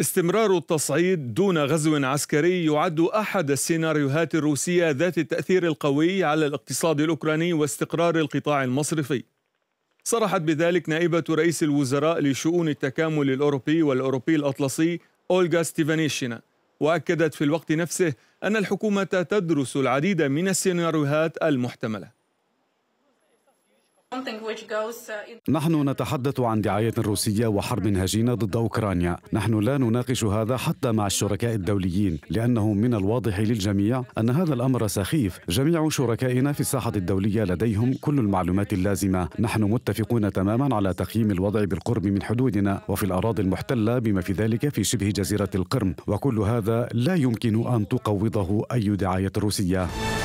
استمرار التصعيد دون غزو عسكري يعد احد السيناريوهات الروسيه ذات التاثير القوي على الاقتصاد الاوكراني واستقرار القطاع المصرفي. صرحت بذلك نائبه رئيس الوزراء لشؤون التكامل الاوروبي والاوروبي الاطلسي اولغا ستيفانيشينا واكدت في الوقت نفسه ان الحكومه تدرس العديد من السيناريوهات المحتمله. Uh, نحن نتحدث عن دعاية روسية وحرب هجينة ضد أوكرانيا نحن لا نناقش هذا حتى مع الشركاء الدوليين لأنه من الواضح للجميع أن هذا الأمر سخيف جميع شركائنا في الساحة الدولية لديهم كل المعلومات اللازمة نحن متفقون تماما على تقييم الوضع بالقرب من حدودنا وفي الأراضي المحتلة بما في ذلك في شبه جزيرة القرم وكل هذا لا يمكن أن تقوضه أي دعاية روسية